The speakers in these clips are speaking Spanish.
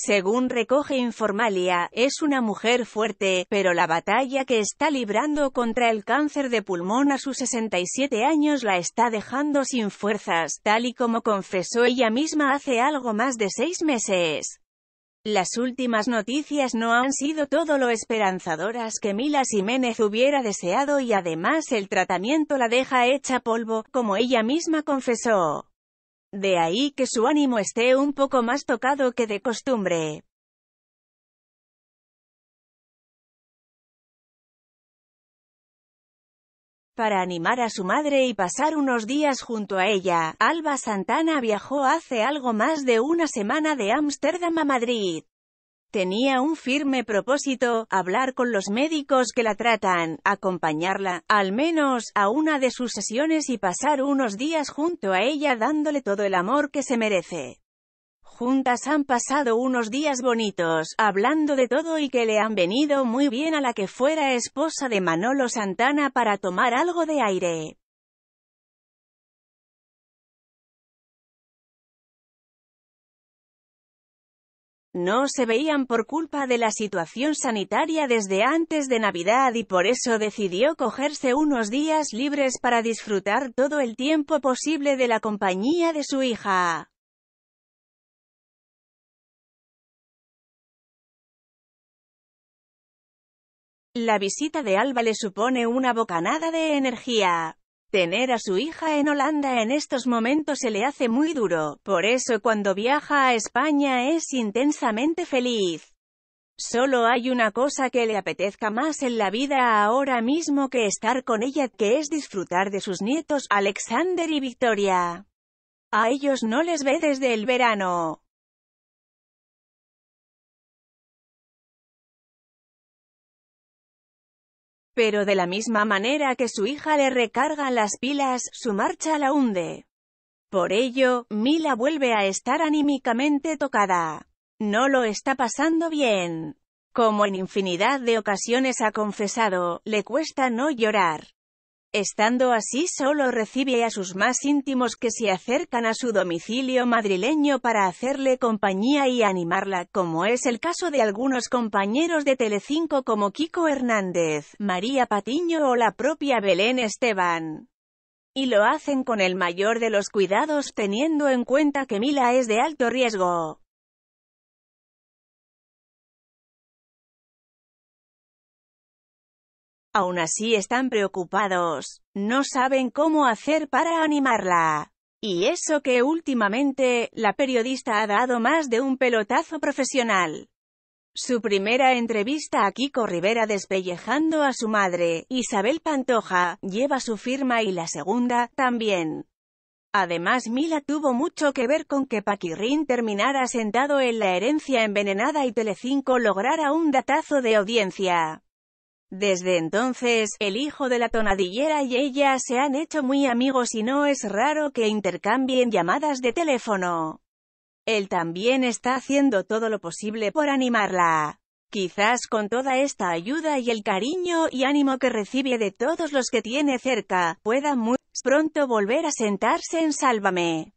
Según recoge Informalia, es una mujer fuerte, pero la batalla que está librando contra el cáncer de pulmón a sus 67 años la está dejando sin fuerzas, tal y como confesó ella misma hace algo más de seis meses. Las últimas noticias no han sido todo lo esperanzadoras que Mila Jiménez hubiera deseado y además el tratamiento la deja hecha polvo, como ella misma confesó. De ahí que su ánimo esté un poco más tocado que de costumbre. Para animar a su madre y pasar unos días junto a ella, Alba Santana viajó hace algo más de una semana de Ámsterdam a Madrid. Tenía un firme propósito, hablar con los médicos que la tratan, acompañarla, al menos, a una de sus sesiones y pasar unos días junto a ella dándole todo el amor que se merece. Juntas han pasado unos días bonitos, hablando de todo y que le han venido muy bien a la que fuera esposa de Manolo Santana para tomar algo de aire. No se veían por culpa de la situación sanitaria desde antes de Navidad y por eso decidió cogerse unos días libres para disfrutar todo el tiempo posible de la compañía de su hija. La visita de Alba le supone una bocanada de energía. Tener a su hija en Holanda en estos momentos se le hace muy duro, por eso cuando viaja a España es intensamente feliz. Solo hay una cosa que le apetezca más en la vida ahora mismo que estar con ella, que es disfrutar de sus nietos, Alexander y Victoria. A ellos no les ve desde el verano. Pero de la misma manera que su hija le recarga las pilas, su marcha la hunde. Por ello, Mila vuelve a estar anímicamente tocada. No lo está pasando bien. Como en infinidad de ocasiones ha confesado, le cuesta no llorar. Estando así solo recibe a sus más íntimos que se acercan a su domicilio madrileño para hacerle compañía y animarla, como es el caso de algunos compañeros de Telecinco como Kiko Hernández, María Patiño o la propia Belén Esteban. Y lo hacen con el mayor de los cuidados teniendo en cuenta que Mila es de alto riesgo. Aún así están preocupados, no saben cómo hacer para animarla. Y eso que últimamente, la periodista ha dado más de un pelotazo profesional. Su primera entrevista a Kiko Rivera despellejando a su madre, Isabel Pantoja, lleva su firma y la segunda, también. Además Mila tuvo mucho que ver con que Paquirrín terminara sentado en la herencia envenenada y Telecinco lograra un datazo de audiencia. Desde entonces, el hijo de la tonadillera y ella se han hecho muy amigos y no es raro que intercambien llamadas de teléfono. Él también está haciendo todo lo posible por animarla. Quizás con toda esta ayuda y el cariño y ánimo que recibe de todos los que tiene cerca, pueda muy pronto volver a sentarse en Sálvame.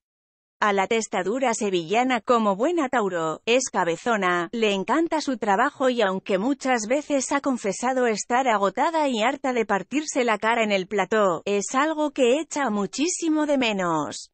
A la testadura sevillana como buena Tauro, es cabezona, le encanta su trabajo y aunque muchas veces ha confesado estar agotada y harta de partirse la cara en el plató, es algo que echa muchísimo de menos.